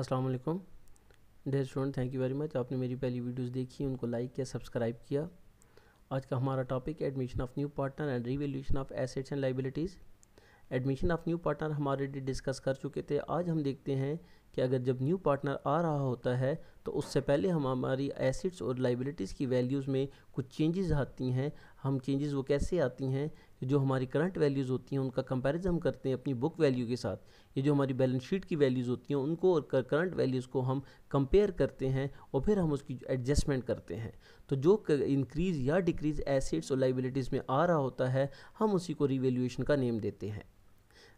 Aslam dear student thank you very much आपने मेरी पहली वीडियोस देखी उनको लाइक किया सब्सक्राइब किया आज का हमारा topic admission of new partner and revaluation of assets and liabilities admission of new partner हम ऑलरेडी डिस्कस कर चुके थे आज हम देखते हैं कि अगर जब न्यू पार्टनर आ रहा होता है तो उससे पहले हम हमारी एसेट्स और लाइबिलिटीज़ की वैल्यूज़ में कुछ चेंजेज़ आती हैं हम चेंजेस वो कैसे आती हैं जो हमारी करंट वैल्यूज़ होती हैं उनका कंपैरिजन हम करते हैं अपनी बुक वैल्यू के साथ ये जो हमारी बैलेंस शीट की वैल्यूज़ होती हैं उनको और करंट वैल्यूज़ को हम कंपेयर करते हैं और फिर हम उसकी एडजस्टमेंट करते हैं तो जो इंक्रीज़ या डिक्रीज़ एसेट्स और लाइबिलिटीज़ में आ रहा होता है हम उसी को रिवेल्यूशन का नेम देते हैं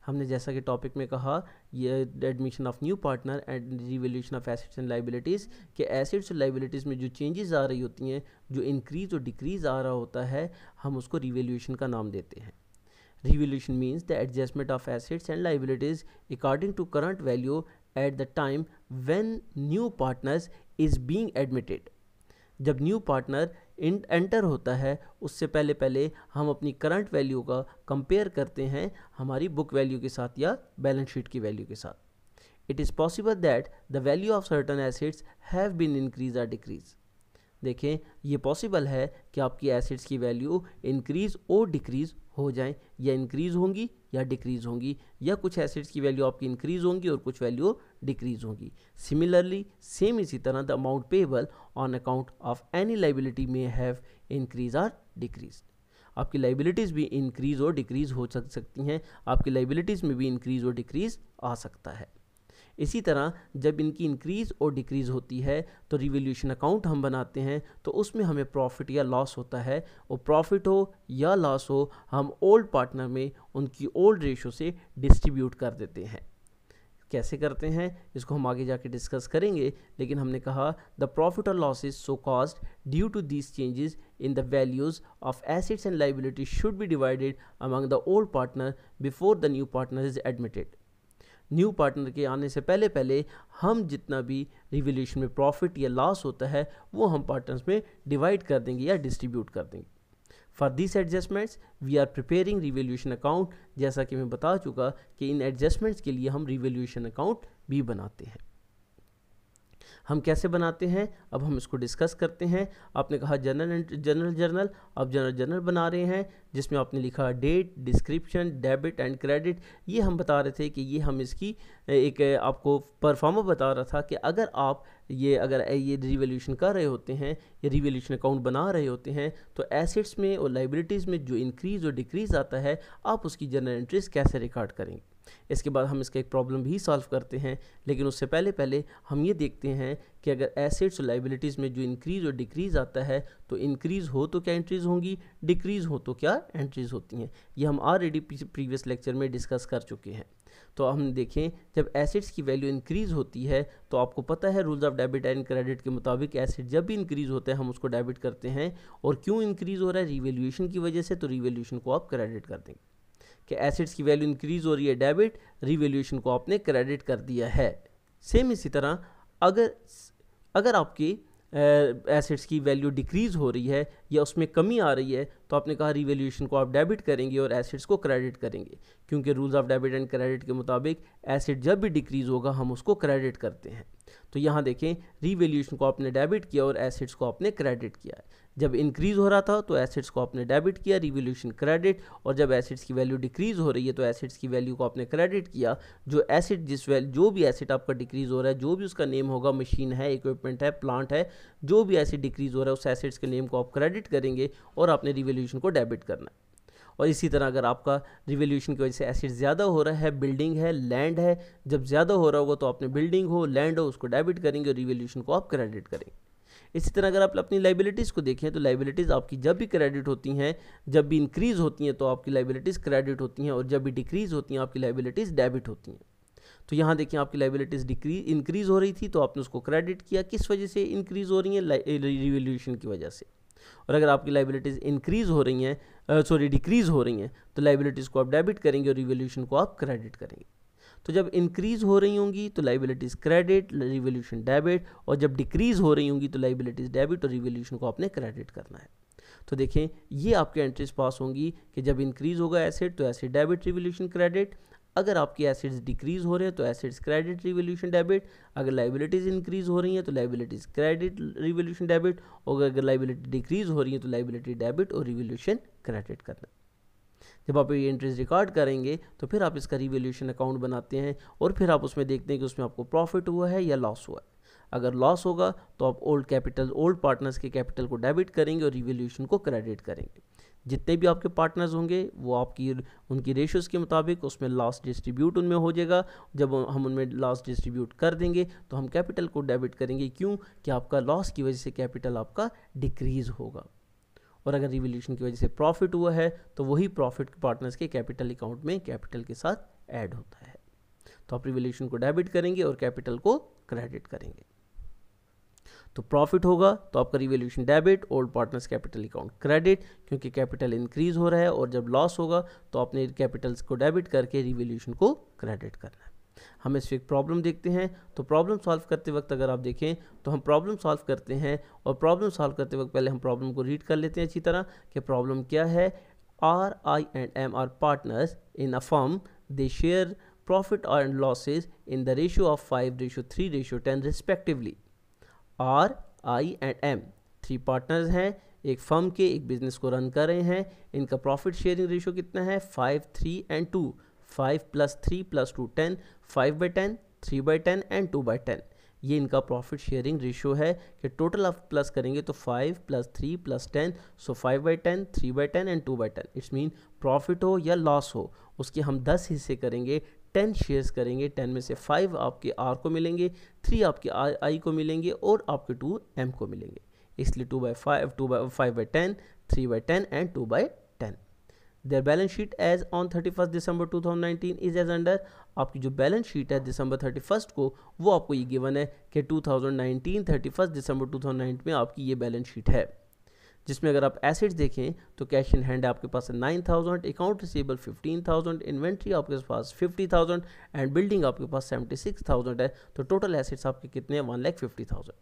हमने जैसा कि टॉपिक में कहा ये admission of new partner and revaluation of assets and liabilities के एसिड्स और लाइबिलिटीज़ में जो चेंजेस आ रही होती हैं जो इंक्रीज और डिक्रीज आ रहा होता है हम उसको रिवोल्यूशन का नाम देते हैं revaluation means the adjustment of assets and liabilities according to current value at the time when new partners is being admitted जब न्यू पार्टनर एंटर होता है उससे पहले पहले हम अपनी करंट वैल्यू का कंपेयर करते हैं हमारी बुक वैल्यू के साथ या बैलेंस शीट की वैल्यू के साथ it is possible that the value of certain assets have been increase or decrease देखें ये पॉसिबल है कि आपकी एसिड्स की वैल्यू इंक्रीज़ और डिक्रीज़ हो जाएं या इंक्रीज़ होंगी या डिक्रीज़ होंगी या कुछ एसिड्स की वैल्यू आपकी इंक्रीज़ होंगी और कुछ वैल्यू डिक्रीज़ होंगी सिमिलरली सेम इसी तरह the amount payable on account of any liability में हैव इंक्रीज आर डिक्रीज आपकी लाइबिलिटीज़ भी इंक्रीज़ और डिक्रीज़ हो सकती हैं आपकी लाइबिलिटीज़ में भी इंक्रीज़ और डिक्रीज़ आ सकता है इसी तरह जब इनकी इंक्रीज़ और डिक्रीज़ होती है तो रिवोल्यूशन अकाउंट हम बनाते हैं तो उसमें हमें प्रॉफिट या लॉस होता है और प्रॉफिट हो या लॉस हो हम ओल्ड पार्टनर में उनकी ओल्ड रेशो से डिस्ट्रीब्यूट कर देते हैं कैसे करते हैं इसको हम आगे जाके डिस्कस करेंगे लेकिन हमने कहा द प्रॉफिट और losses so cost due to this changes in the values of assets and liability should be divided among the old partner before the new partner is admitted new partner के आने से पहले पहले हम जितना भी revolution में प्रॉफिट या लॉस होता है वो हम पार्टनर्स में डिवाइड कर देंगे या डिस्ट्रीब्यूट कर देंगे for this adjustments we are preparing revaluation account जैसा कि मैं बता चुका कि इन एडजस्टमेंट्स के लिए हम रिवोल्यूशन अकाउंट भी बनाते हैं हम कैसे बनाते हैं अब हम इसको डिस्कस करते हैं आपने कहा जनरल जनरल जर्नल आप जनरल जर्नल बना रहे हैं जिसमें आपने लिखा date description debit and credit ये हम बता रहे थे कि ये हम इसकी एक आपको परफॉर्मर बता रहा था कि अगर आप ये अगर ये रिवोल्यूशन कर रहे होते हैं ये रिवोल्यूशन अकाउंट बना रहे होते हैं तो एसेट्स में और लाइबिलिटीज़ में जो इंक्रीज़ और डिक्रीज़ आता है आप उसकी जनरल एंट्रीज कैसे रिकॉर्ड करेंगे इसके बाद हम इसका एक प्रॉब्लम भी सॉल्व करते हैं लेकिन उससे पहले पहले हम ये देखते हैं कि अगर एसेट्स और लाइबिलिटीज़ में जो इंक्रीज़ और डिक्रीज़ आता है तो इंक्रीज़ हो तो क्या एंट्रीज़ होंगी डिक्रीज़ हो तो क्या एंट्रीज़ होती हैं ये हम ऑलरेडी प्रीवियस लेक्चर में डिस्कस कर चुके हैं तो हम देखें जब एसेट्स की वैल्यू इंक्रीज़ होती है तो आपको पता है rules of debit and credit के मुताबिक एसेट जब भी इंक्रीज़ होता है हम उसको डेबिट करते हैं और क्यों इंक्रीज़ हो रहा है रिवेल्यूशन की वजह से तो रिवेल्यूशन को आप क्रेडिट कर देंगे कि एसिड्स की वैल्यू इंक्रीज़ हो रही है डेबिट रिवेल्यूशन को आपने क्रेडिट कर दिया है सेम इसी तरह अगर अगर आपकी एसेट्स की वैल्यू डिक्रीज़ हो रही है या उसमें कमी आ रही है तो आपने कहा रिवेल्यूशन को आप डेबिट करेंगे और एसेट्स को क्रेडिट करेंगे क्योंकि rules of debit and credit के मुताबिक एसेट जब भी डिक्रीज़ होगा हम उसको क्रेडिट करते हैं तो यहाँ देखें रीवेल्यूशन को आपने डेबिट किया और एसेट्स को आपने क्रेडिट किया जब इंक्रीज़ हो रहा था तो एसेट्स को आपने डेबिट किया रिवोल्यूशन क्रेडिट और जब एसेट्स की वैल्यू डिक्रीज़ हो रही है तो एसेट्स की वैल्यू को आपने क्रेडिट किया जो एसेट जिस वैल्यू जो भी एसेट आपका डिक्रीज़ हो रहा है जो भी उसका नेम होगा मशीन है इक्विपमेंट है प्लांट है जो भी एसेट डिक्रीज़ हो रहा है उस एसेट्स के नेम को आप क्रेडिट करेंगे और आपने रिवोल्यूशन को डेबिट करना है और इसी तरह अगर आपका रिवोल्यूशन की वजह से एसिड ज़्यादा हो रहा है बिल्डिंग है लैंड है जब ज़्यादा हो रहा होगा तो आपने बिल्डिंग हो लैंड हो उसको डेबिट करेंगे और रिवोल्यूशन को आप क्रेडिट करेंगे इसी तरह अगर आप अपनी लाइबिलिटीज़ को देखें तो लाइबिलिटीज़ आपकी जब भी क्रेडिट होती हैं जब भी इंक्रीज़ होती हैं तो आपकी लाइबिलिटीज़ क्रेडिट होती हैं और जब भी डिक्रीज़ होती हैं आपकी लाइबिलिटीज़ डेबिट होती हैं तो यहाँ देखिए आपकी लाइबिलिटीज़ डिक्रीज इंक्रीज़ हो रही थी तो आपने उसको क्रेडिट किया किस वजह से इंक्रीज़ हो रही है रिवोल्यूशन की वजह से और अगर आपकी लाइबिलिटीज़ इंक्रीज़ हो रही हैं सॉरी डिक्रीज़ हो रही हैं तो लाइबिलिटीज़ को आप डेबिट करेंगे और रिवोल्यूशन को आप क्रेडिट करेंगे तो जब इंक्रीज़ हो रही होंगी तो लाइबिलिटीज़ क्रेडिट रिवोल्यूशन डेबिट और जब डिक्रीज़ हो रही होंगी तो लाइबिलिटीज़ डेबिट और रिवोल्यूशन को आपने क्रेडिट करना है तो देखें ये आपके एंट्रीज पास होंगी कि जब इंक्रीज़ होगा एसेट तो ऐसे डेबिट रिवोल्यूशन क्रेडिट अगर आपकी एसिड्स डिक्रीज हो रहे हैं तो एसिड्स क्रेडिट रिवोल्यूशन डेबिट अगर लाइबिलिटीज़ इंक्रीज हो रही हैं तो लाइबिलिटीज़ क्रेडिट रिवोल्यूशन डेबिट और अगर लाइबिलिटी डिक्रीज हो रही है तो लाइबिलिटी डेबिट और रिवोल्यूशन क्रेडिट करना जब आप ये इंटरेस्ट रिकॉर्ड करेंगे तो फिर आप इसका रिवोल्यूशन अकाउंट बनाते हैं और फिर आप उसमें देखते हैं कि उसमें आपको प्रॉफिट हुआ है या लॉस हुआ है अगर लॉस होगा तो आप ओल्ड कैपिटल ओल्ड पार्टनर्स के कैपिटल को डेबिट करेंगे और रिवोल्यूशन को क्रेडिट करेंगे जितने भी आपके पार्टनर्स होंगे वो आपकी उनकी रेशियोज़ के मुताबिक उसमें लॉस डिस्ट्रीब्यूट उनमें हो जाएगा जब हम उनमें लॉस डिस्ट्रीब्यूट कर देंगे तो हम कैपिटल को डेबिट करेंगे क्यों कि आपका लॉस की वजह से कैपिटल आपका डिक्रीज़ होगा और अगर रिवोल्यूशन की वजह से प्रॉफिट हुआ है तो वही प्रॉफिट पार्टनर्स के कैपिटल अकाउंट में कैपिटल के साथ ऐड होता है तो आप रिवोल्यूशन को डेबिट करेंगे और कैपिटल को क्रेडिट करेंगे तो प्रॉफिट होगा तो आपका revaluation debit old partners capital account credit क्योंकि कैपिटल इंक्रीज हो रहा है और जब लॉस होगा तो आपने कैपिटल्स को डेबिट करके रिवोल्यूशन को क्रेडिट करना है हम इस एक प्रॉब्लम देखते हैं तो प्रॉब्लम सॉल्व करते वक्त अगर आप देखें तो हम प्रॉब्लम सॉल्व करते हैं और प्रॉब्लम सॉल्व करते वक्त पहले हम प्रॉब्लम को रीड कर लेते हैं अच्छी तरह कि प्रॉब्लम क्या है R I and M are partners in a firm they share profit and losses in the ratio of five ratio three ratio ten respectively R I and M three partners हैं एक firm के एक business को run कर रहे हैं इनका profit sharing ratio कितना है five three and two five plus three plus two ten five by ten three by ten and two by ten ये इनका प्रॉफिट शेयरिंग रेशियो है कि टोटल आप प्लस करेंगे तो five plus three plus ten so five by ten three by ten and two by ten it's mean profit हो या loss हो उसके हम दस हिस्से करेंगे टेन शेयर्स करेंगे टेन में से फाइव आपके आर को मिलेंगे थ्री आपके आई को मिलेंगे और आपके टू एम को मिलेंगे इसलिए two by five two by five by ten three by ten and two by ten their balance sheet as on thirty first December two thousand nineteen is as under आपकी जो balance sheet है दिसंबर thirty first को वो आपको ये given है कि two thousand nineteen thirty first December two thousand nineteen में आपकी ये बैलेंस शीट है जिसमें अगर आप एसेट्स देखें तो कैश इन हैंड आपके पास nine thousand account receivable fifteen thousand inventory आपके पास फिफ्टी थाउजेंड एंड बिल्डिंग आपके पास सेवेंटी सिक्स थाउजेंड है तो टोटल एसेट्स आपके कितने हैं one lakh fifty thousand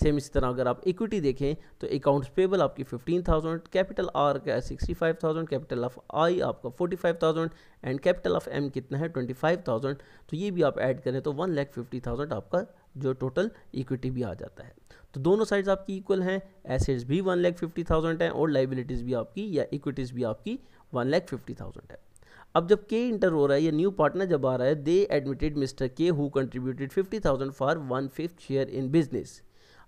same इसी तरह अगर आप इक्विटी देखें तो अकाउंट्स पेबल आपकी फिफ्टीन थाउजेंड कैपिटल आर का sixty five thousand capital of I आपका forty five thousand and capital of M कितना है ट्वेंटी फाइव थाउजेंड तो ये भी आप ऐड करें तो वन लैख फिफ्टी थाउजेंड आपका जो टोटल इक्विटी भी आ जाता है तो दोनों साइड्स आपकी इक्वल हैं एसेट्स भी वन लैख फिफ्टी थाउजेंड है और लाइबिलिटीज़ भी आपकी या इक्विटीज़ भी आपकी वन लैख फिफ्टी थाउजेंड है अब जब के इंटर हो रहा है या न्यू पार्टनर जब आ रहा है they admitted mister K who contributed fifty thousand for one fifth share in business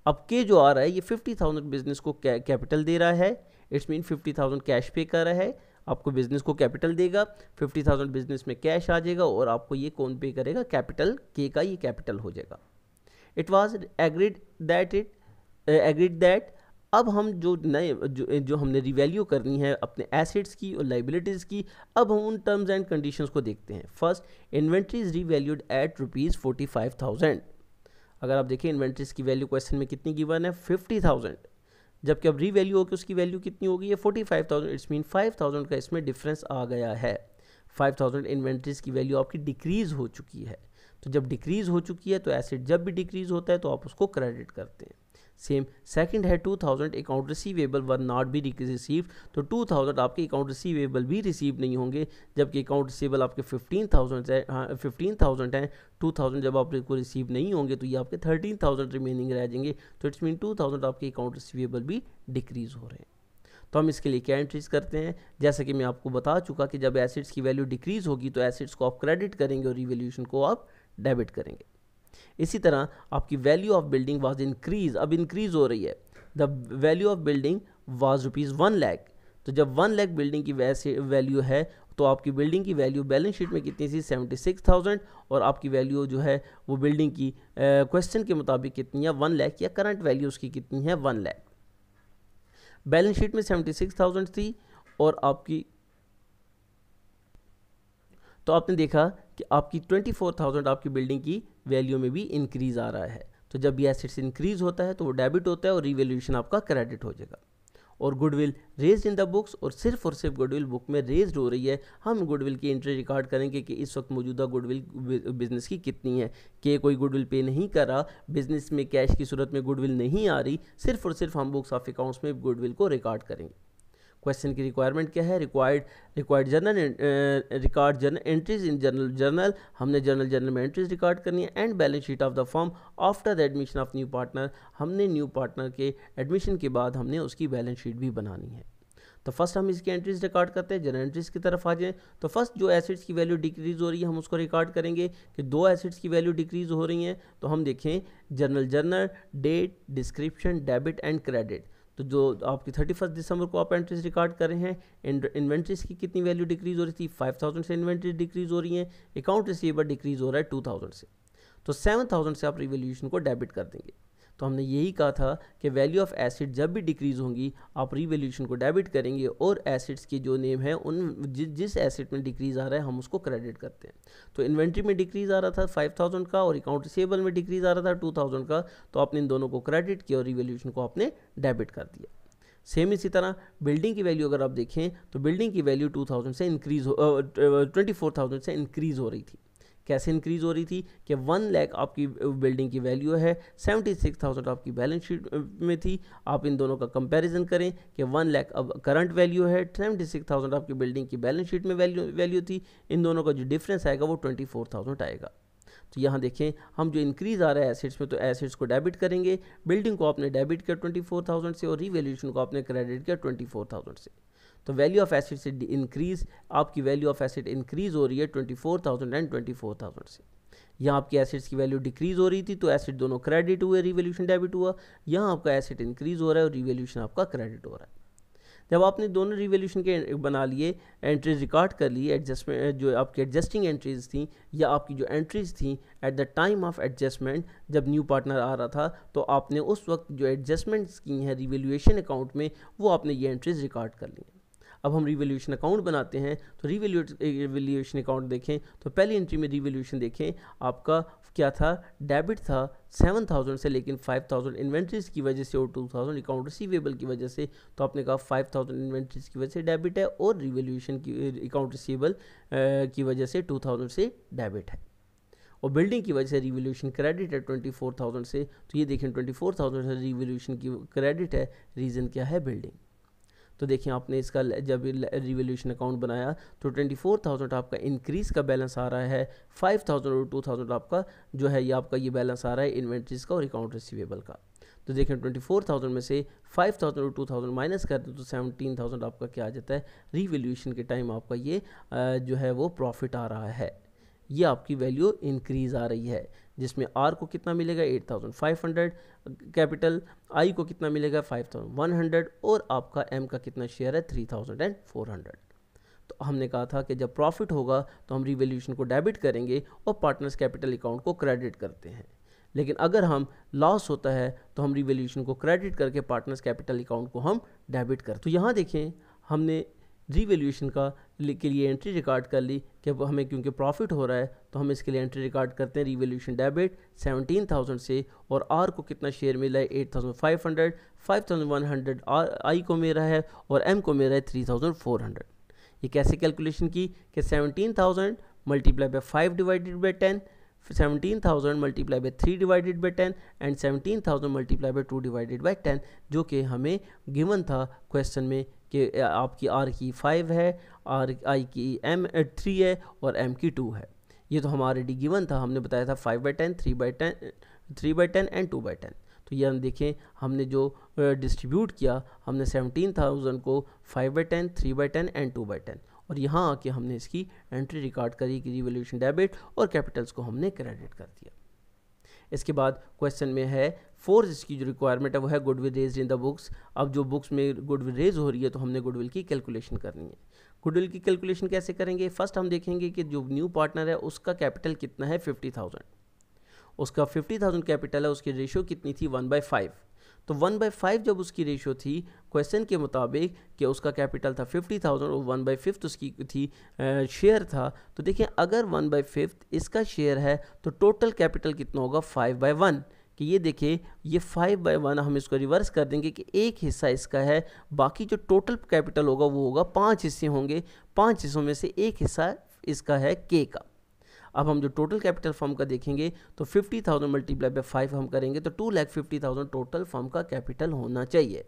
अब के जो आ रहा है ये फिफ्टी थाउजेंड बिजनेस को कैपिटल दे रहा है it's mean fifty thousand cash pay कर रहा है आपको बिजनेस को कैपिटल देगा फिफ्टी थाउजेंड बिजनेस में कैश आ जाएगा और आपको ये कौन पे करेगा कैपिटल के का ये कैपिटल हो जाएगा it was agreed that it agreed that अब हम जो नए जो, जो हमने रिवैल्यू करनी है अपने एसेट्स की और लाइबिलिटीज़ की अब हम उन टर्म्स एंड कंडीशंस को देखते हैं first inventory is valued at rupees forty five thousand अगर आप देखें इन्वेंट्रीज की वैल्यू क्वेश्चन में कितनी गिवन है फिफ्टी थाउजेंड जबकि अब रीवैल्यू होकर उसकी वैल्यू कितनी होगी है forty five thousand it's mean five thousand का इसमें डिफरेंस आ गया है फाइव थाउजेंड इन्वेंट्रीज की वैल्यू आपकी डिक्रीज़ हो चुकी है तो जब डिक्रीज़ हो चुकी है तो एसिड जब भी डिक्रीज़ होता है तो आप उसको क्रेडिट करते हैं सेम सेकंड है 2000 account receivable were not be receive तो 2000 आपके अकाउंट रिसीवेबल भी रिसीव नहीं होंगे जबकि अकाउंट रिसीवेबल आपके 15000 है फिफ्टीन हाँ, थाउजेंड हैं थाउजेंड जब आपको रिसीव नहीं होंगे तो ये आपके 13000 रिमेनिंग रह जाएंगे तो इट्स मीन 2000 आपके अकाउंट रिसीवेबल भी डिक्रीज़ हो रहे हैं तो हम इसके लिए क्या एंट्रीज करते हैं जैसा कि मैं आपको बता चुका कि जब एसिड्स की वैल्यू डिक्रीज़ होगी तो एसिड्स को आप क्रेडिट करेंगे और रिवोल्यूशन को आप डेबिट करेंगे इसी तरह आपकी value of building was increase अब इंक्रीज हो रही है the value of building was rupees one lakh तो जब वन लैख बिल्डिंग की वैसे वैल्यू है तो आपकी बिल्डिंग की वैल्यू बैलेंस शीट में कितनी थी सेवेंटी सिक्स थाउजेंड और आपकी वैल्यू जो है वो बिल्डिंग की क्वेश्चन के मुताबिक कितनी है वन लैख या करंट वैल्यू उसकी कितनी है वन लैख बैलेंस शीट में सेवेंटी सिक्स थाउजेंड थी और आपकी तो आपने देखा कि आपकी 24,000 आपकी बिल्डिंग की वैल्यू में भी इंक्रीज़ आ रहा है तो जब ये एसेट्स इंक्रीज़ होता है तो वो डेबिट होता है और रिवेल्यूशन आपका क्रेडिट हो जाएगा और goodwill raise in the books और सिर्फ और सिर्फ गुडविल बुक में रेज हो रही है हम गुडविल की एंट्री रिकॉर्ड करेंगे कि इस वक्त मौजूदा गुडविल बिजनेस की कितनी है कि कोई गुडविल पे नहीं कर रहा बिजनेस में कैश की सूरत में गुडविल नहीं आ रही सिर्फ और सिर्फ हम बुक्स ऑफ अकाउंट्स में गुडविल को रिकॉर्ड करेंगे क्वेश्चन की रिक्वायरमेंट क्या है required required journal record journal entries in journal journal हमने जर्नल जर्नल में एंट्रीज रिकॉर्ड करनी है and balance sheet of the firm after the admission of new partner हमने न्यू पार्टनर के एडमिशन के बाद हमने उसकी बैलेंस शीट भी बनानी है तो फर्स्ट हम इसकी एंट्रीज रिकॉर्ड करते हैं जनरल एंट्रीज की तरफ आ जाएँ तो फर्स्ट जो एसिड्स की वैल्यू डिक्रीज हो रही है हम उसको रिकॉर्ड करेंगे कि दो एसिड्स की वैल्यू डिक्रीज हो रही हैं तो हम देखें general journal date description debit and credit तो जो आपकी थर्टी फर्स्ट दिसंबर को आप एंट्रीज रिकॉर्ड कर रहे हैं इन्वेंट्रीज की कितनी वैल्यू डिक्रीज हो रही थी फाइव थाउजेंड से इन्वेंट्रीज डिक्रीज हो रही है अकाउंट रिसीवेबल डिक्रीज हो रहा है टू थाउजेंड से तो सेवन थाउजेंड से आप रिवोल्यूशन को डेबिट कर देंगे तो हमने यही कहा था कि वैल्यू ऑफ एसिड जब भी डिक्रीज़ होंगी आप रीवेल्यूशन को डेबिट करेंगे और एसिड्स के जो नेम है उन जि, जिस एसिड में डिक्रीज़ आ रहा है हम उसको क्रेडिट करते हैं तो इन्वेंट्री में डिक्रीज़ आ रहा था फाइव थाउजेंड का और अकाउंट रिसेबल में डिक्रीज़ आ रहा था टू थाउजेंड का तो आपने इन दोनों को क्रेडिट किया और रीवेल्यूशन को आपने डेबिट कर दिया सेम इसी तरह बिल्डिंग की वैल्यू अगर आप देखें तो बिल्डिंग की वैल्यू 2000 से इंक्रीज़ हो ट्वेंटी फोर थाउजेंड से इंक्रीज़ हो रही थी कैसे इंक्रीज हो रही थी कि वन लैख आपकी बिल्डिंग की वैल्यू है सेवेंटी सिक्स थाउजेंड आपकी बैलेंस शीट में थी आप इन दोनों का कंपैरिजन करें कि वन लैख अब करंट वैल्यू है सेवेंटी सिक्स थाउजेंड आपकी बिल्डिंग की बैलेंस शीट में वैल्यू वैल्यू थी इन दोनों का जो डिफरेंस आएगा वो ट्वेंटी फोर थाउजेंड आएगा तो यहाँ देखें हम जो इंक्रीज़ आ रहा है एसेट्स में तो एसेट्स को डेबिट करेंगे बिल्डिंग को आपने डेबिट किया ट्वेंटी फोर थाउजेंड से और रिवेल्यूशन को आपने क्रेडिट किया ट्वेंटी फोर थाउजेंड से तो वैल्यू ऑफ एसेट से इंक्रीज आपकी वैल्यू ऑफ एसेट इंक्रीज हो रही है twenty four thousand and twenty four thousand से यहाँ आपकी एसेट्स की वैल्यू डिक्रीज हो रही थी तो एसेट दोनों क्रेडिट हुए रिवोल्यूशन डेबिट हुआ यहाँ आपका एसेट इंक्रीज हो रहा है और रिवोल्यूशन आपका क्रेडिट हो रहा है जब आपने दोनों रिवोल्यूशन के बना लिए एंट्रीज रिकॉर्ड कर ली एडजस्टमेंट जो आपकी एडजस्टिंग एंट्रीज थी या आपकी जो एंट्रीज थी at the time of adjustment जब न्यू पार्टनर आ रहा था तो आपने उस वक्त जो एडजस्टमेंट्स की हैं रिवेल्यूशन अकाउंट में वो आपने ये एंट्रीज रिकॉर्ड कर ली अब हम रिवेल्यूशन अकाउंट बनाते हैं तो रिवेल्यूशन अकाउंट देखें तो पहली एंट्री में रिवेल्यूशन देखें आपका क्या था डेबिट था सेवन थाउजेंड से लेकिन फाइव थाउजेंड इन्वेंट्रीज की वजह से और टू थाउजेंड अकाउंट रिसीवेबल की वजह से तो आपने कहा फाइव थाउजेंड इन्वेंट्रीज की वजह से डेबिट है और रिवेल्यूशन की अकाउंट रिसीवेबल की वजह से टू थाउजेंड से डेबिट है और बिल्डिंग की वजह से रिवोल्यूशन क्रेडिट है ट्वेंटी फोर थाउजेंड से तो ये देखें ट्वेंटी फोर थाउजेंड से रिवोल्यूशन की क्रेडिट है रीज़न क्या है बिल्डिंग तो देखिए आपने इसका जब रिवोल्यूशन अकाउंट बनाया तो ट्वेंटी फोर थाउजेंड आपका इंक्रीज़ का बैलेंस आ रहा है फाइव थाउजेंड और टू थाउजेंड आपका जो है ये आपका ये बैलेंस आ रहा है इन्वेंट्रीज़ का और अकाउंट रिसीवेबल का तो देखें ट्वेंटी फोर थाउजेंड में से फाइव थाउजेंड और टू थाउजेंड माइनस कर दें तो सेवनटीन थाउजेंड आपका क्या आ जाता है रिवोल्यूशन के टाइम आपका ये जो है वो प्रॉफिट आ रहा है ये आपकी वैल्यू इंक्रीज़ आ रही है जिसमें आर को कितना मिलेगा eight thousand five hundred capital I को कितना मिलेगा फाइव थाउजेंड वन हंड्रेड और आपका एम का कितना शेयर है three thousand and four hundred तो हमने कहा था कि जब प्रॉफिट होगा तो हम रिवेल्यूशन को डेबिट करेंगे और पार्टनर्स कैपिटल अकाउंट को क्रेडिट करते हैं लेकिन अगर हम लॉस होता है तो हम रिवेल्यूशन को क्रेडिट करके पार्टनर्स कैपिटल अकाउंट को हम डेबिट करते तो यहाँ देखें हमने रिवेल्यूशन का के लिए एंट्री रिकॉर्ड कर ली कि अब हमें क्योंकि प्रॉफिट हो रहा है तो हम इसके लिए एंट्री रिकॉर्ड करते हैं रिवेल्यूशन डेबिट 17,000 से और आर को कितना शेयर मिला है 8,500 5,100 आर आई को मेरा है और एम को मेरा है 3,400 ये कैसे कैलकुलेशन की कि 17,000 multiply by five divided by ten seventeen thousand multiply by three divided by ten and seventeen thousand multiply by two divided by ten जो कि हमें गिवन था क्वेश्चन में कि आपकी आर की फाइव है आर आई की एम थ्री है और एम की टू है ये तो हमारे डी गिवन था हमने बताया था five by ten three by ten three by ten and two by ten तो ये हम देखें हमने जो डिस्ट्रीब्यूट किया हमने सेवनटीन थाउजेंड को five by ten three by ten and two by ten और यहाँ आके हमने इसकी एंट्री रिकॉर्ड करी कि रिवोल्यूशन डेबिट और कैपिटल्स को हमने क्रेडिट कर दिया इसके बाद क्वेश्चन में है फोर्थ इसकी जो रिक्वायरमेंट है वो है goodwill raise in the books अब जो बुक्स में गुडविल रेज हो रही है तो हमने गुडविल की कैलकुलेशन करनी है गुडविल की कैलकुलेशन कैसे करेंगे फर्स्ट हम देखेंगे कि जो न्यू पार्टनर है उसका कैपिटल कितना है फिफ्टी थाउजेंड उसका फिफ्टी थाउजेंड कैपिटल है उसकी रेशियो कितनी थी वन बाई फाइव तो वन बाई फाइव जब उसकी रेशियो थी क्वेश्चन के मुताबिक कि उसका कैपिटल था फिफ्टी थाउजेंड और वन बाई फिफ्थ उसकी थी शेयर था तो देखिए अगर वन बाई फिफ्थ इसका शेयर है तो टोटल कैपिटल कितना होगा फाइव बाई वन कि ये देखिए ये फाइव बाई वन हम इसको रिवर्स कर देंगे कि एक हिस्सा इसका है बाकी जो टोटल कैपिटल होगा वो होगा पाँच हिस्से होंगे पाँच हिस्सों में से एक हिस्सा इसका है के का अब हम जो टोटल कैपिटल फॉर्म का देखेंगे तो fifty thousand multiply by five हम करेंगे तो two lakh fifty thousand total firm का कैपिटल होना चाहिए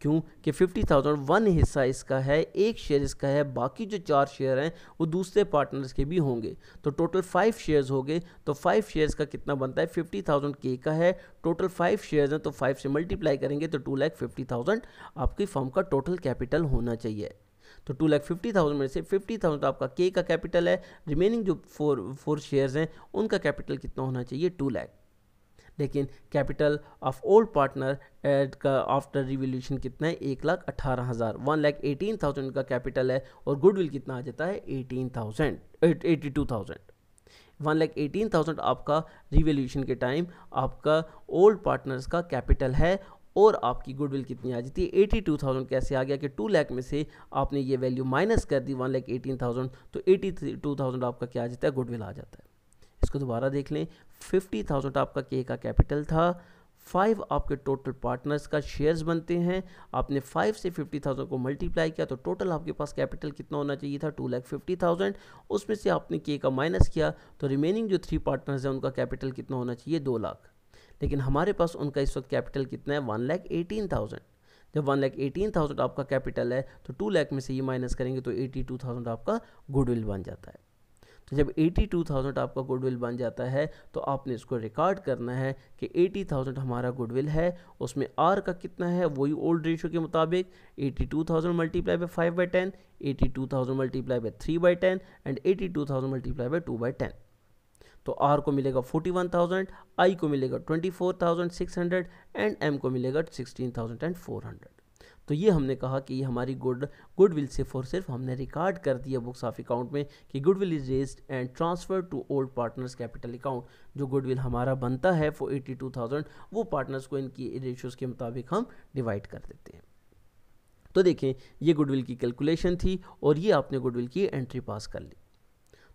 क्यों कि फिफ्टी थाउजेंड वन हिस्सा इसका है एक शेयर इसका है बाकी जो चार शेयर हैं वो दूसरे पार्टनर्स के भी होंगे तो टोटल फाइव शेयर्स हो गए तो फाइव शेयर्स का कितना बनता है फिफ्टी थाउजेंड के का है टोटल फाइव शेयर्स हैं तो फाइव से मल्टीप्लाई करेंगे तो टू लैख फिफ्टी थाउजेंड आपकी फॉर्म का टोटल कैपिटल होना चाहिए तो टू लाख फिफ्टी थाउजेंड में से फिफ्टी थाउजेंड तो आपका के का कैपिटल है रिमेनिंग जो फोर फोर शेयर्स हैं उनका कैपिटल कितना होना चाहिए टू लाख लेकिन कैपिटल ऑफ ओल्ड पार्टनर एड का आफ्टर रिवोल्यूशन कितना है एक लाख अठारह हज़ार वन लाख एटीन थाउजेंड का कैपिटल है और गुडविल कितना आ जाता है eighteen thousand eighty two thousand one lakh eighteen thousand आपका रिवोल्यूशन के टाइम आपका ओल्ड पार्टनर्स का कैपिटल है और आपकी गुडविल कितनी आ जाती है एटी टू थाउजेंड कैसे आ गया कि टू लैख में से आपने ये वैल्यू माइनस कर दी वन लैख एटीन थाउजेंड तो एटी टू थाउजेंड आपका क्या आ जाता है गुडविल आ जाता है इसको दोबारा देख लें फिफ्टी थाउजेंड आपका के का कैपिटल था फाइव आपके टोटल पार्टनर्स का शेयर्स बनते हैं आपने फाइव से फिफ्टी थाउजेंड को मल्टीप्लाई किया तो टोटल आपके पास कैपिटल कितना होना चाहिए था टू लैख फिफ्टी थाउजेंड उसमें से आपने के का माइनस किया तो रिमेनिंग जो थ्री पार्टनर्स हैं उनका कैपिटल कितना होना चाहिए दो लाख लेकिन हमारे पास उनका इस वक्त कैपिटल कितना है वन लैख एटीन थाउजेंड जब वन लैख एटीन थाउजेंड आपका कैपिटल है तो टू लैख में से ये माइनस करेंगे तो एटी टू थाउजेंड आपका गुडविल बन जाता है तो जब एटी टू थाउजेंड आपका गुडविल बन जाता है तो आपने इसको रिकॉर्ड करना है कि एटी थाउजेंड हमारा गुडविल है उसमें आर का कितना है वही ओल्ड रेशियो के मुताबिक eighty two thousand multiply by five by ten eighty two thousand multiply by three by ten and eighty two thousand multiply by two by ten तो आर को मिलेगा फोर्टी वन थाउजेंड आई को मिलेगा twenty four thousand six hundred and M को मिलेगा sixteen thousand and four hundred तो ये हमने कहा कि ये हमारी गुड गुडविल से फॉर सिर्फ हमने रिकॉर्ड कर दिया बुक्स ऑफ अकाउंट में कि goodwill is raise and transfer to old partners capital account जो गुडविल हमारा बनता है फॉर एटी टू थाउजेंड वो पार्टनर्स को इनकी रेशियोज़ के मुताबिक हम डिवाइड कर देते हैं तो देखें ये गुडविल की कैलकुलेशन थी और ये आपने गुडविल की एंट्री पास कर ली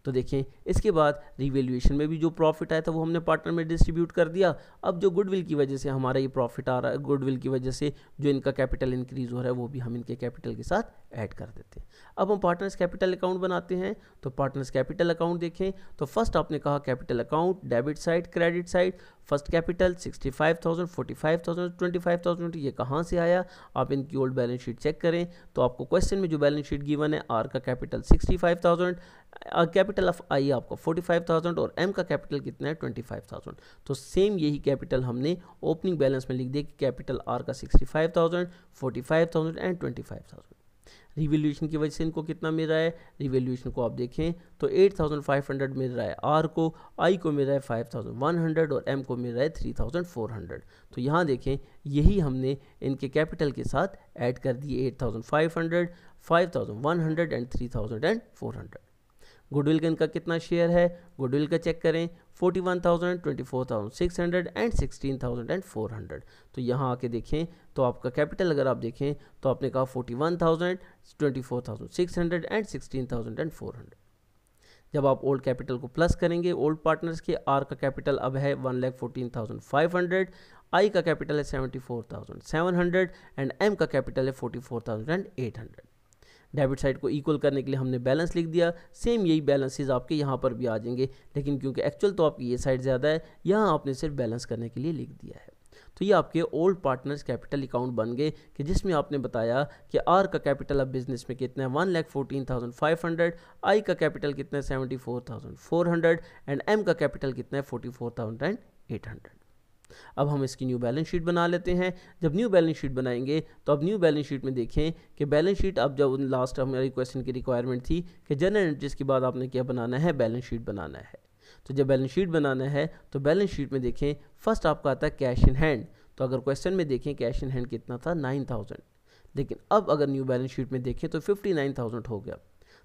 तो देखें इसके बाद रिवेल्यूएशन में भी जो प्रॉफिट आया था वो हमने पार्टनर में डिस्ट्रीब्यूट कर दिया अब जो गुडविल की वजह से हमारा ये प्रॉफिट आ रहा है गुडविल की वजह से जो इनका कैपिटल इंक्रीज़ हो रहा है वो भी हम इनके कैपिटल के साथ ऐड कर देते हैं अब हम पार्टनर्स कैपिटल अकाउंट बनाते हैं तो पार्टनर्स कैपिटल अकाउंट देखें तो फर्स्ट आपने कहा capital account debit side credit side first capital sixty five thousand forty five thousand twenty five thousand ये कहाँ से आया आप इनकी ओल्ड बैलेंस शीट चेक करें तो आपको क्वेश्चन में जो बैलेंस शीट गिवन है आर का capital sixty five thousand capital of I आपका 45,000 और एम का कैपिटल कितना है 25,000 तो सेम यही कैपिटल हमने ओपनिंग बैलेंस में लिख दिया कि कैपिटल आर का 65,000, 45,000 एंड 25,000 रिवेल्यूशन की वजह से इनको कितना मिल रहा है रिवेल्यूशन को आप देखें तो 8,500 मिल रहा है आर को आई को मिल रहा है 5,100 और एम को मिल रहा है 3,400 तो यहाँ देखें यही हमने इनके कैपिटल के साथ ऐड कर दिए 8,500, 5,100 एंड 3,400 गुडविल का इनका कितना शेयर है गुडविल का चेक करें forty one thousand twenty four thousand six hundred and sixteen thousand and four hundred तो यहाँ आके देखें तो आपका कैपिटल अगर आप देखें तो आपने कहा forty one thousand twenty four thousand six hundred and sixteen thousand and four hundred जब आप ओल्ड कैपिटल को प्लस करेंगे ओल्ड पार्टनर्स के आर का कैपिटल अब है one lakh fourteen thousand five hundred I का कैपिटल है seventy four thousand seven hundred and M का कैपिटल है forty four thousand and eight hundred debit side को इक्वल करने के लिए हमने बैलेंस लिख दिया सेम यही बैलेंसेज आपके यहाँ पर भी आ जाएंगे लेकिन क्योंकि एक्चुअल तो आपकी ये साइड ज़्यादा है यहाँ आपने सिर्फ बैलेंस करने के लिए लिख दिया है तो ये आपके ओल्ड पार्टनर्स कैपिटल अकाउंट बन गए कि जिसमें आपने बताया कि आर का कैपिटल अब बिजनेस में कितना है one lakh fourteen thousand five hundred I का कैपिटल कितना है seventy four thousand four hundred and M का कैपिटल कितना है forty four thousand and eight hundred अब हम इसकी न्यू बैलेंस शीट बना लेते हैं जब न्यू बैलेंस शीट बनाएंगे तो अब न्यू बैलेंस शीट में देखें कि बैलेंस शीट अब जब लास्ट हमारी क्वेश्चन की रिक्वायरमेंट थी कि जनरल के बाद आपने क्या बनाना है बैलेंस शीट बनाना है तो जब बैलेंस शीट बनाना है तो बैलेंस शीट में देखें फर्स्ट आपका आता है कैश इन हैंड तो अगर क्वेश्चन में देखें कैश इन हैंड कितना था नाइन थाउजेंड लेकिन अब अगर न्यू बैलेंस शीट में देखें तो फिफ्टी नाइन थाउजेंड हो गया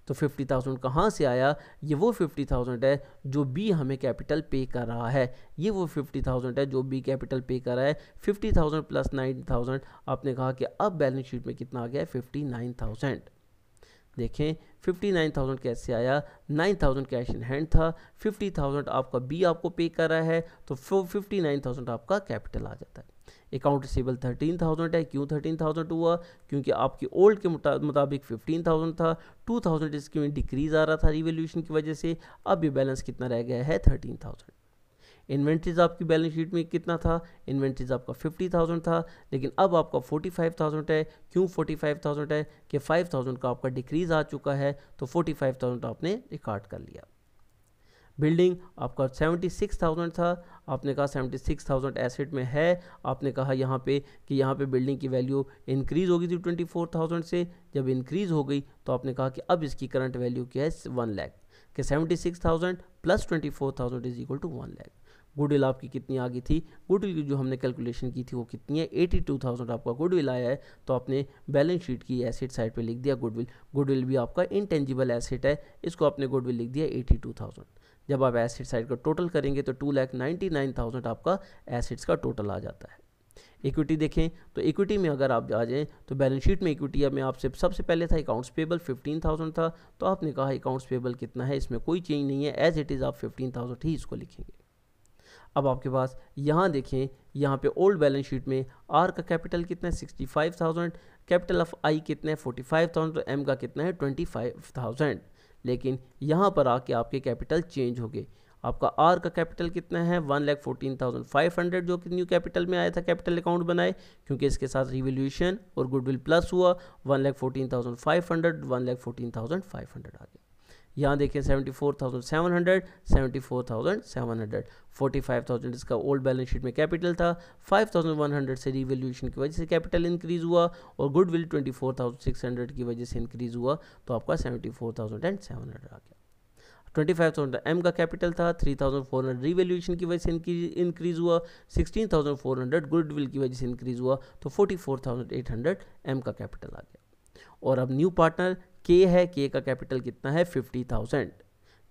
तो फिफ्टी थाउजेंड कहाँ से आया ये वो फिफ्टी थाउजेंड है जो बी हमें कैपिटल पे कर रहा है ये वो फिफ्टी थाउजेंड है जो बी कैपिटल पे कर रहा है fifty thousand plus nine thousand आपने कहा कि अब बैलेंस शीट में कितना आ गया है फिफ्टी नाइन थाउजेंड देखें फिफ्टी नाइन थाउजेंड कैसे आया nine thousand cash in hand था फिफ्टी थाउजेंड आपका बी आपको पे कर रहा है तो फिफ्टी नाइन थाउजेंड आपका कैपिटल आ जाता है अकाउंट रिसीबल थर्टीन थाउजेंड है क्यों थर्टीन थाउजेंड हुआ क्योंकि आपके ओल्ड के मुताबिक फिफ्टीन थाउजेंड था टू थाउजेंड इसकी डिक्रीज आ रहा था रिवेल्यूशन की वजह से अब ये बैलेंस कितना रह गया है थर्टीन थाउजेंड इन्वेंट्रीज आपकी बैलेंस शीट में कितना था इन्वेंट्रीज आपका फिफ्टी थाउजेंड था लेकिन अब आपका फोर्टी फाइव थाउजेंड है क्यों फोर्टी फाइव थाउजेंड है कि फाइव थाउजेंड का आपका डिक्रीज आ चुका है तो फोर्टी फाइव थाउजेंड आपने रिकॉर्ड कर लिया बिल्डिंग आपका सेवेंटी सिक्स थाउजेंड था आपने कहा सेवेंटी सिक्स थाउजेंड एसेट में है आपने कहा यहाँ पे कि यहाँ पे बिल्डिंग की वैल्यू इंक्रीज़ होगी थी ट्वेंटी फोर थाउजेंड से जब इंक्रीज़ हो गई तो आपने कहा कि अब इसकी करंट वैल्यू क्या है वन लैख कि seventy six thousand plus twenty four thousand is equal to one lakh goodwill आपकी कितनी आ गई थी गुडविल की जो हमने कैलकुलेशन की थी वो कितनी है एटी टू थाउजेंड आपका गुडविल आया है तो आपने बैलेंस शीट की एसेट साइड पे लिख दिया गुडविल गुडविल भी आपका इनटेंजिबल एसेट है इसको आपने गुडविल लिख दिया एटी टू थाउजेंड जब आप एसिड साइड का टोटल करेंगे तो two lakh ninety nine thousand आपका एसिड्स का टोटल आ जाता है इक्विटी देखें तो इक्विटी में अगर आप आ जाएँ तो बैलेंस शीट में इक्विटी में आपसे सबसे पहले था अकाउंट्स पेबल फिफ्टीन थाउजेंड था तो आपने कहा अकाउंट्स पेबल कितना है इसमें कोई चेंज नहीं है एज इट इज़ आप फिफ्टीन थाउजेंड ही इसको लिखेंगे अब आपके पास यहाँ देखें यहाँ पे ओल्ड बैलेंस शीट में आर का कैपिटल कितना है sixty five thousand capital of I कितना है फोर्टी फाइव थाउजेंड तो एम का कितना है ट्वेंटी फाइव थाउजेंड लेकिन यहाँ पर आके आपके कैपिटल चेंज हो गए आपका आर का कैपिटल कितना है one lakh fourteen thousand five hundred जो कि न्यू कैपिटल में आया था कैपिटल अकाउंट बनाए क्योंकि इसके साथ रिवोल्यूशन और गुडविल प्लस हुआ one lakh fourteen thousand five hundred one lakh fourteen thousand five hundred आ गया यहाँ देखिए seventy four thousand seven hundred seventy four thousand seven hundred forty five thousand इसका ओल्ड बैलेंस शीट में कैपिटल था फाइव थाउजेंड वन हंड्रेड से revaluation की वजह से कैपिटल इंक्रीज हुआ और goodwill twenty four thousand six hundred की वजह से इंक्रीज हुआ तो आपका seventy four thousand and seven hundred आ गया ट्वेंटी फाइव थाउजेंड एम का कैपिटल था three thousand four hundred revaluation की वजह से इंक्रीज हुआ sixteen thousand four hundred goodwill की वजह से इंक्रीज हुआ तो forty four thousand eight hundred M का कैपिटल आ गया और अब न्यू पार्टनर के है के का कैपिटल कितना है फिफ्टी थाउजेंड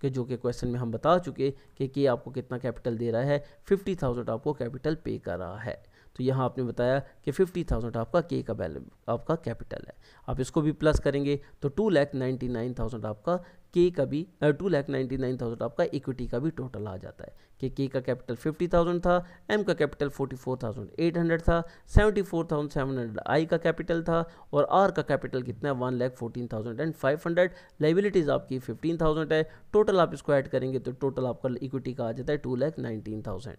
के जो कि क्वेश्चन में हम बता चुके कि के आपको कितना कैपिटल दे रहा है फिफ्टी थाउजेंड आपको कैपिटल पे कर रहा है तो यहाँ आपने बताया कि फिफ्टी थाउजेंड आपका के का बैलेंस आपका कैपिटल है आप इसको भी प्लस करेंगे तो two lakh ninety nine thousand आपका के का भी two lakh ninety nine thousand आपका इक्विटी का भी टोटल आ जाता है कि के का कैपिटल फिफ्टी थाउजेंड था एम का capital forty four thousand eight hundred था seventy four thousand seven hundred I का कैपिटल था और आर का कैपिटल कितना है one lakh fourteen thousand and five hundred liabilities आपकी फिफ्टीन थाउजेंड है टोटल आप इसको ऐड करेंगे तो टोटल आपका इक्विटी का आ जाता है two lakh nineteen thousand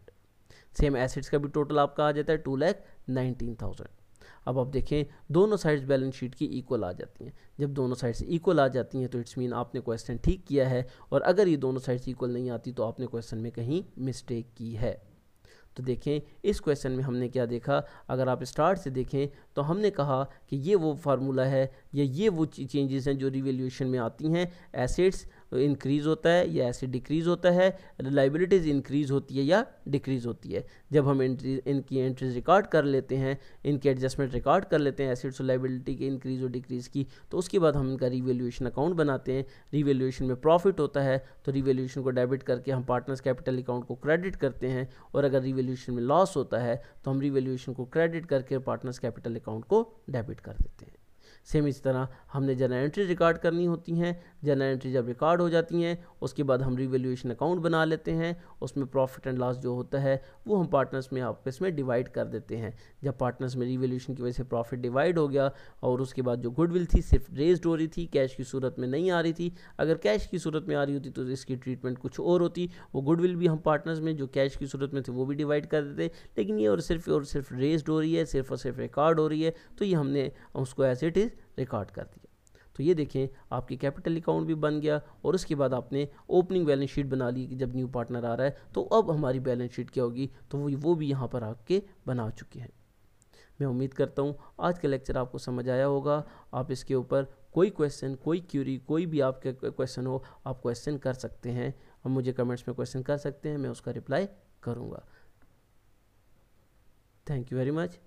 same assets का भी टोटल आपका आ जाता है टू लैख नाइनटीन थाउजेंड अब आप देखें दोनों साइड्स बैलेंस शीट की इक्वल आ जाती हैं जब दोनों साइड्स इक्वल आ जाती हैं तो इट्स मीन आपने क्वेश्चन ठीक किया है और अगर ये दोनों साइड्स इक्वल नहीं आती तो आपने क्वेश्चन में कहीं मिस्टेक की है तो देखें इस क्वेश्चन में हमने क्या देखा अगर आप स्टार्ट से देखें तो हमने कहा कि ये वो फार्मूला है या ये वो चेंजेस हैं जो रिवेल्यूशन में आती हैं एसेट्स इंक्रीज़ होता है या ऐसे डिक्रीज़ होता है रिलाइबिलिटीज़ इंक्रीज़ होती है या डिक्रीज़ होती है जब हम इंट्री इनकी एंट्रीज रिकॉर्ड कर लेते हैं इनके एडजस्टमेंट रिकॉर्ड कर लेते हैं एसिड्स और लाइबिलिटी के इंक्रीज़ और डिक्रीज़ की तो उसके बाद हम इनका रिवेल्यूशन अकाउंट बनाते हैं रिवेल्यूशन में प्रॉफिट होता है तो रिवेल्यूशन को डेबिट करके हम पार्टनर्स कैपिटल अकाउंट को क्रेडिट करते हैं और अगर रिवेल्यूशन में लॉस होता है तो हम रिवेल्यूशन को क्रेडिट करके पार्टनर्स कैपिटल अकाउंट को डेबिट कर देते हैं सेम इसी तरह हमने जनरल एंट्री रिकॉर्ड करनी होती हैं जनरल एंट्री जब रिकॉर्ड हो जाती हैं उसके बाद हम रिवेल्यूशन अकाउंट बना लेते हैं उसमें प्रॉफिट एंड लॉस जो होता है वो हम पार्टनर्स में आपस में डिवाइड कर देते हैं जब पार्टनर्स में रिवेल्यूशन की वजह से प्रॉफिट डिवाइड हो गया और उसके बाद जो गुडविल थी सिर्फ रेज्ड हो रही थी कैश की सूरत में नहीं आ रही थी अगर कैश की सूरत में आ रही होती तो इसकी ट्रीटमेंट कुछ और होती वो गुडविल भी हम पार्टनर्स में जो कैश की सूरत में थे वो भी डिवाइड कर देते लेकिन ये और सिर्फ और सिर्फ रेज्ड हो रही है सिर्फ और सिर्फ रिकॉर्ड हो रही है तो ये हमने उसको एज इट इज़ रिकॉर्ड कर दिया तो ये देखें आपकी कैपिटल अकाउंट भी बन गया और उसके बाद आपने ओपनिंग बैलेंस शीट बना ली कि जब न्यू पार्टनर आ रहा है तो अब हमारी बैलेंस शीट क्या होगी तो वो वो भी यहाँ पर आके बना चुके हैं मैं उम्मीद करता हूँ आज का लेक्चर आपको समझ आया होगा आप इसके ऊपर कोई क्वेश्चन कोई क्यूरी कोई भी आपके क्वेश्चन हो आप क्वेश्चन कर सकते हैं हम मुझे कमेंट्स में क्वेश्चन कर सकते हैं मैं उसका रिप्लाई करूँगा थैंक यू वेरी मच